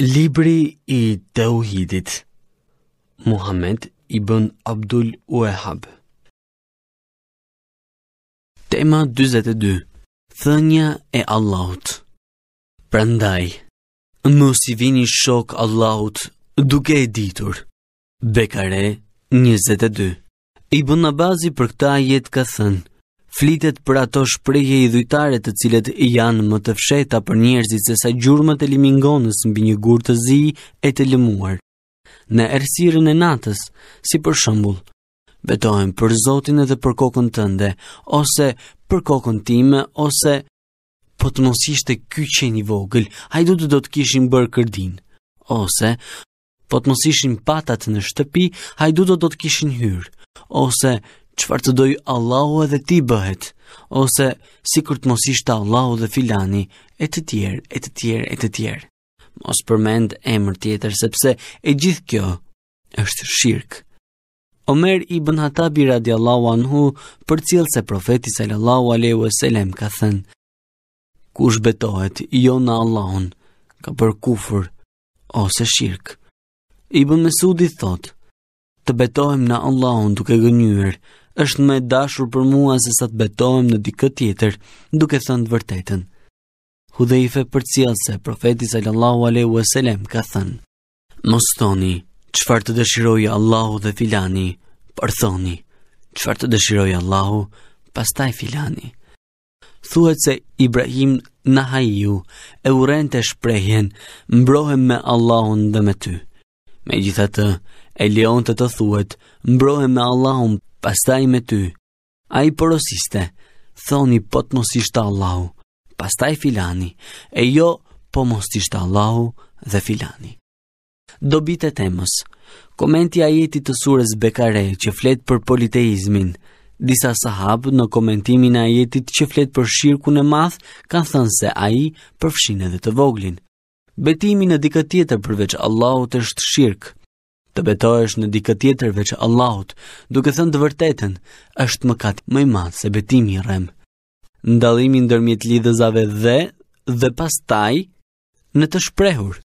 Libri i Tauhidit Muhammed ibn Abdul Wahab Tema 22 Thënia e Allahut Prandaj mos i vini shok Allahut duke e ditur Bekare 22 Ibn Abazi për këtë ajet ka thënë flitet për ato shprehje i dhujtare të cilet janë më të fsheta për njerëzit se sa gjurmët e limingonës mbi një gur të zi e të lëmuar. Në ersirën e natës, si për shëmbull, betohen për Zotin edhe për kokën tënde, ose për kokën time, ose po të mos ishte ky qeni vogël, hajdu të do të kishin bërë kërdin, ose po të mos ishim patat në shtëpi, hajdu të do të kishin hyrë, ose qëfar të dojë Allahu edhe ti bëhet, ose si kur të mos ishte Allahu dhe filani, e të tjerë, e të tjerë, e të tjerë. Mos përmend emër tjetër, sepse e gjithë kjo është shirkë. Omer i bën hatabi radiallahu anhu për cilë se profeti sallallahu aleyhu e selem ka thënë, kush betohet jo në Allahun, ka për kufër ose shirkë. I bën mesudi thotë, të betohem në Allahun duke gënyër, është më e dashur për mua se sa të betohem në dikë tjetër, duke thënë të vërtetën. Hudhejfe për cilë se profetis sallallahu alaihi e selem ka thënë, Mos thoni, qëfar të dëshirojë Allahu dhe filani, për thoni, qëfar të dëshirojë Allahu, pastaj filani. Thuhet se Ibrahim në haju e uren të shprejhen, mbrohem me Allahun dhe me ty. Me gjitha të, e leon të të thuhet, mbrohem me Allahun pastaj me ty. A i porosiste, thoni po të mos Allahu, pastaj filani, e jo po mos Allahu dhe filani. Dobit e temës, komenti a jeti të surës Bekare që flet për politeizmin, Disa sahabë në komentimin a jetit që flet për shirkun e math, kanë thënë se a i përfshin edhe të voglin. Betimi në dikët tjetër përveç Allahut është shirkë, Të betohesh në dikë tjetër veç Allahut, duke thënë të vërtetën, është mëkat më i madh se betimi i rrem. Ndallimi ndërmjet lidhëzave dhe dhe pastaj në të shprehur